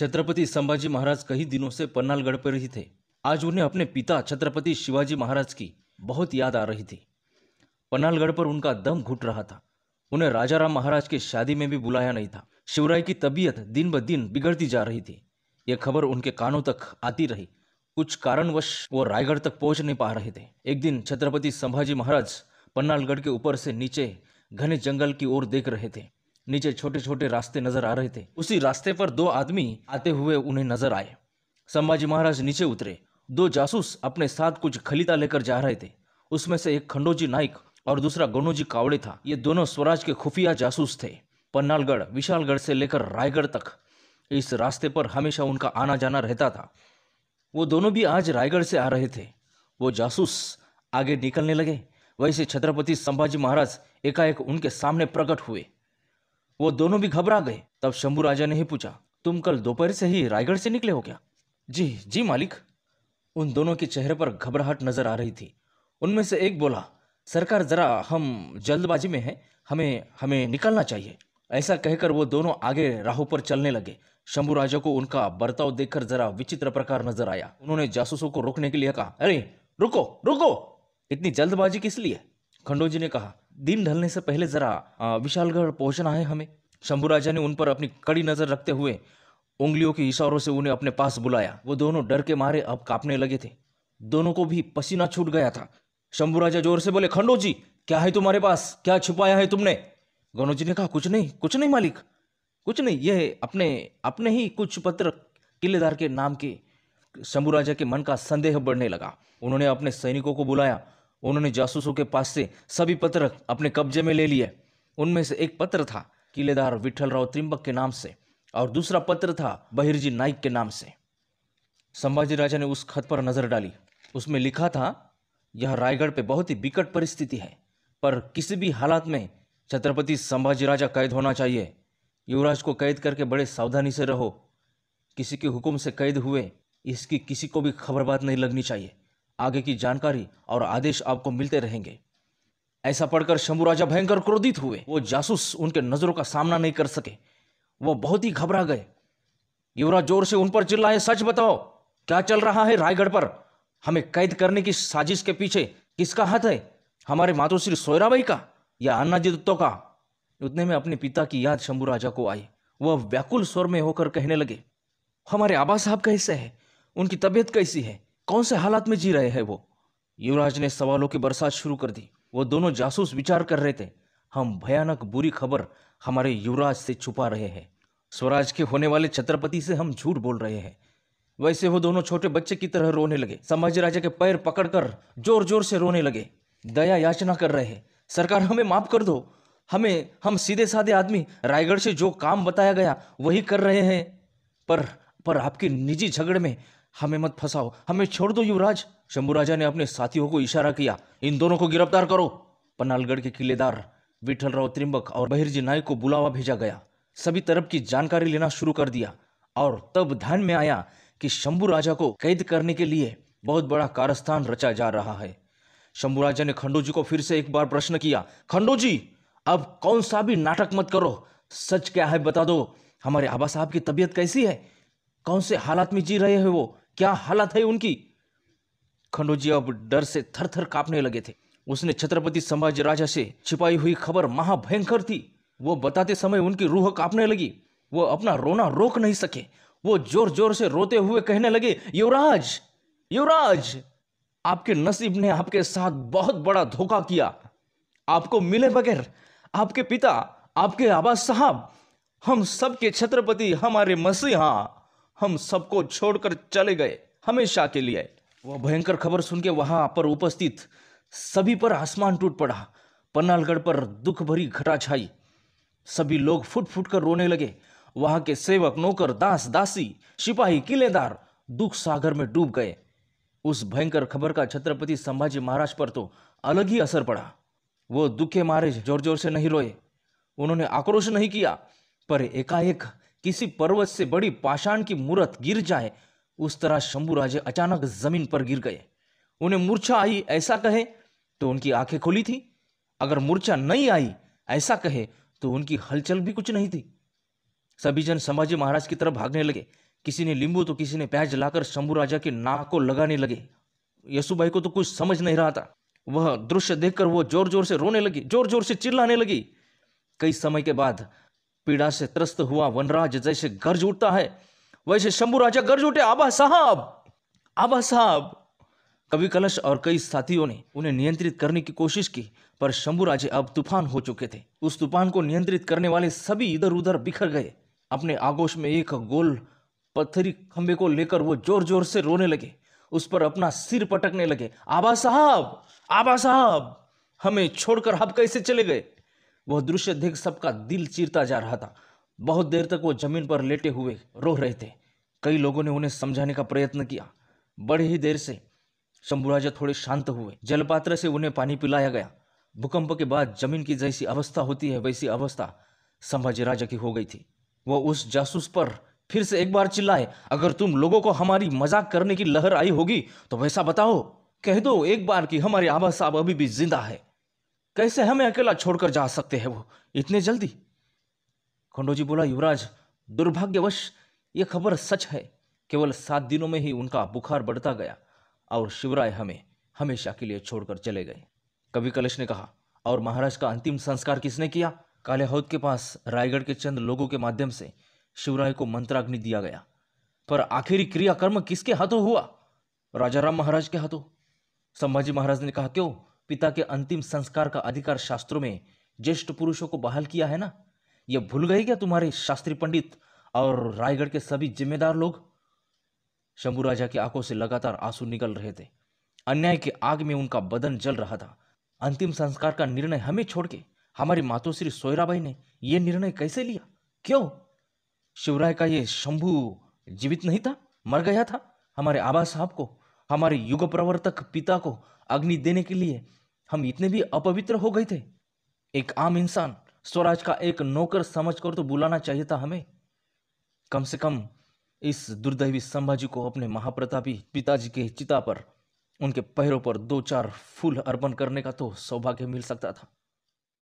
छत्रपति संभाजी महाराज कई दिनों से पन्नालगढ़ पर ही थे आज उन्हें अपने पिता छत्रपति शिवाजी महाराज की बहुत याद आ रही थी पन्नालगढ़ पर उनका दम घुट रहा था उन्हें राजा राम महाराज की शादी में भी बुलाया नहीं था शिवराय की तबीयत दिन ब दिन बिगड़ती जा रही थी यह खबर उनके कानों तक आती रही कुछ कारणवश वो रायगढ़ तक पहुंच नहीं पा रहे थे एक दिन छत्रपति संभाजी महाराज पन्नालगढ़ के ऊपर से नीचे घने जंगल की ओर देख रहे थे नीचे छोटे छोटे रास्ते नजर आ रहे थे उसी रास्ते पर दो आदमी आते हुए उन्हें नजर आए संभाजी महाराज नीचे उतरे दो जासूस अपने साथ कुछ खलिता लेकर जा रहे थे उसमें से एक खंडोजी नाइक और दूसरा गोनोजी कावड़े था ये दोनों स्वराज के खुफिया जासूस थे पन्नालगढ़ विशालगढ़ से लेकर रायगढ़ तक इस रास्ते पर हमेशा उनका आना जाना रहता था वो दोनों भी आज रायगढ़ से आ रहे थे वो जासूस आगे निकलने लगे वैसे छत्रपति संभाजी महाराज एकाएक उनके सामने प्रकट हुए वो दोनों भी घबरा गए तब शंभू राजा ने ही पूछा तुम कल दोपहर से ही रायगढ़ से निकले हो क्या जी जी मालिक उन दोनों के चेहरे पर घबराहट नजर आ रही थी उनमें से एक बोला सरकार जरा हम जल्दबाजी में हैं हमें हमें निकलना चाहिए ऐसा कहकर वो दोनों आगे राहों पर चलने लगे शंभू राजा को उनका बर्ताव देखकर जरा विचित्र प्रकार नजर आया उन्होंने जासूसों को रोकने के लिए कहा अरे रुको रुको इतनी जल्दबाजी किस लिए खंडोजी ने कहा दिन ढलने से पहले ज़रा विशालगढ़ पहुंचना है हमें शंभू राजा ने उन पर अपनी कड़ी नज़र रखते हुए उंगलियों के इशारों से उन्हें अपने पास बुलाया वो दोनों डर के मारे अब कांपने लगे थे दोनों को भी पसीना छूट गया था शंभू राजा जोर से बोले खंडो जी क्या है तुम्हारे पास क्या छुपाया है तुमने गणो जी ने कहा कुछ नहीं कुछ नहीं मालिक कुछ नहीं यह अपने अपने ही कुछ पत्र किलेदार के नाम के शंभू राजा के मन का संदेह बढ़ने लगा उन्होंने अपने सैनिकों को बुलाया उन्होंने जासूसों के पास से सभी पत्र अपने कब्जे में ले लिए उनमें से एक पत्र था किलेदार विठल राव त्रिंबक के नाम से और दूसरा पत्र था बहिर्जी नाइक के नाम से संभाजी राजा ने उस खत पर नजर डाली उसमें लिखा था यह रायगढ़ पे बहुत ही विकट परिस्थिति है पर किसी भी हालात में छत्रपति संभाजी राजा कैद होना चाहिए युवराज को कैद करके बड़े सावधानी से रहो किसी के हुक्म से कैद हुए इसकी किसी को भी खबर बात नहीं लगनी चाहिए आगे की जानकारी और आदेश आपको मिलते रहेंगे ऐसा पढ़कर शंभू राजा भयंकर क्रोधित हुए वो जासूस उनके नजरों का सामना नहीं कर सके वो बहुत ही घबरा गए युवराज जोर से उन पर चिल्लाए सच बताओ क्या चल रहा है रायगढ़ पर हमें कैद करने की साजिश के पीछे किसका हाथ है हमारे मातोश्री सोयराबाई का या अन्नाजी दत्तों का उतने में अपने पिता की याद शंभू राजा को आई वह व्याकुल स्वर में होकर कहने लगे हमारे आबा साहब कैसे हैं उनकी तबीयत कैसी है कौन से हालात में जी रहे हैं वो युवराज ने सवालों की बरसात शुरू कर दी वो दोनों जासूस विचार कर रहे थे हम भयानक बुरी खबर हमारे युवराज से छुपा रहे हैं स्वराज के होने वाले छत्रपति से हम झूठ बोल रहे हैं वैसे वो दोनों छोटे बच्चे की तरह रोने लगे संभाजी राजा के पैर पकड़कर जोर जोर से रोने लगे दया याचना कर रहे हैं सरकार हमें माफ कर दो हमें हम सीधे साधे आदमी रायगढ़ से जो काम बताया गया वही कर रहे हैं पर पर आपके निजी झगड़े में हमें मत फंसाओ हमें छोड़ दो युवराज शंभू राजा ने अपने साथियों को इशारा किया इन दोनों को गिरफ्तार करो पनालगढ़ के किलेदार विठल राव त्रिम्बक और बहिर्जी नायक को बुलावा भेजा गया सभी तरफ की जानकारी लेना शुरू कर दिया और तब ध्यान में आया कि शंभू राजा को कैद करने के लिए बहुत बड़ा कारस्थान रचा जा रहा है शंभू राजा ने खंडू जी को फिर से एक बार प्रश्न किया खंडू जी अब कौन सा भी नाटक मत करो सच क्या है बता दो हमारे आबा साहब की तबीयत कैसी है कौन से हालात में जी रहे हैं वो क्या हालत है उनकी खंडोजी अब डर से थर थर कांपने लगे थे उसने छत्रपति संभाजी राजा से छिपाई हुई खबर महाभयंकर थी वो बताते समय उनकी रूह कांपने लगी वो अपना रोना रोक नहीं सके वो जोर जोर से रोते हुए कहने लगे युवराज युवराज आपके नसीब ने आपके साथ बहुत बड़ा धोखा किया आपको मिले बगैर आपके पिता आपके आबाद साहब हम सबके छत्रपति हमारे मसीहा हम सबको छोड़कर चले गए हमेशा के लिए वह भयंकर खबर सुन के वहां पर उपस्थित सभी पर आसमान टूट पड़ा पन्नालगढ़ पर दुख भरी घटा छाई सभी लोग फुट फुट कर रोने लगे वहां के सेवक नौकर दास दासी सिपाही किलेदार दुख सागर में डूब गए उस भयंकर खबर का छत्रपति संभाजी महाराज पर तो अलग ही असर पड़ा वो दुखे मारे जोर जोर से नहीं रोए उन्होंने आक्रोश नहीं किया पर एकाएक किसी पर्वत से बड़ी पाषाण की मूर्त गिर जाए उस तरह शंभू राजे अचानक जमीन पर गिर गए उन्हें मूर्छा आई ऐसा कहे तो उनकी आंखें खुली थी अगर मूर्छा नहीं आई ऐसा कहे तो उनकी हलचल भी कुछ नहीं थी सभी जन संभाजी महाराज की तरफ भागने लगे किसी ने लींबू तो किसी ने प्याज लाकर शंभू राजा के नाक को लगाने लगे यसुबाई को तो कुछ समझ नहीं रहा था वह दृश्य देखकर वह जोर जोर से रोने लगी जोर जोर से चिल्लाने लगी कई समय के बाद पीड़ा से त्रस्त हुआ वनराज जैसे गर्ज उठता है वैसे शंभु राजा गर्ज उठे आबा साहब आबा साहब कवि कलश और कई साथियों ने उन्हें नियंत्रित करने की कोशिश की पर शंभु राजे अब तूफान हो चुके थे उस तूफान को नियंत्रित करने वाले सभी इधर उधर बिखर गए अपने आगोश में एक गोल पत्थरी खंबे को लेकर वो जोर जोर से रोने लगे उस पर अपना सिर पटकने लगे आबा साहब आबा साहब हमें छोड़कर आप कैसे चले गए वह दृश्य देख सबका दिल चीरता जा रहा था बहुत देर तक वो जमीन पर लेटे हुए रो रहे थे कई लोगों ने उन्हें समझाने का प्रयत्न किया बड़े ही देर से शंभुराजा थोड़े शांत हुए जलपात्र से उन्हें पानी पिलाया गया भूकंप के बाद जमीन की जैसी अवस्था होती है वैसी अवस्था संभाजी राजा की हो गई थी वह उस जासूस पर फिर से एक बार चिल्लाए अगर तुम लोगों को हमारी मजाक करने की लहर आई होगी तो वैसा बताओ कह दो एक बार कि हमारे आबा साहब अभी भी जिंदा है कैसे हमें अकेला छोड़कर जा सकते हैं वो इतने जल्दी खंडोजी बोला युवराज दुर्भाग्यवश ये खबर सच है केवल सात दिनों में ही उनका बुखार बढ़ता गया और शिवराय हमें हमेशा के लिए छोड़कर चले गए कवि कलश ने कहा और महाराज का अंतिम संस्कार किसने किया काले हौद के पास रायगढ़ के चंद लोगों के माध्यम से शिवराय को मंत्राग्नि दिया गया पर आखिरी क्रियाकर्म किसके हाथों हुआ राजाराम महाराज के हाथों संभाजी महाराज ने कहा क्यों पिता के अंतिम संस्कार का अधिकार शास्त्रों में ज्येष्ठ पुरुषों को बहाल किया है ना ये भूल गए क्या तुम्हारे शास्त्री पंडित और रायगढ़ के सभी जिम्मेदार लोग शंभू राजा की आंखों से लगातार आंसू निकल रहे थे अन्याय की आग में उनका बदन जल रहा था अंतिम संस्कार का निर्णय हमें छोड़ के हमारी मातोश्री सोयराबाई ने यह निर्णय कैसे लिया क्यों शिवराय का ये शंभू जीवित नहीं था मर गया था हमारे आबा साहब को हमारे युग प्रवर्तक पिता को अग्नि देने के लिए हम इतने भी अपवित्र हो गए थे एक आम इंसान स्वराज का एक नौकर समझकर तो बुलाना चाहिए था हमें कम से कम इस दुर्दैवी संभाजी को अपने महाप्रतापी पिताजी के चिता पर उनके पैरों पर दो चार फूल अर्पण करने का तो सौभाग्य मिल सकता था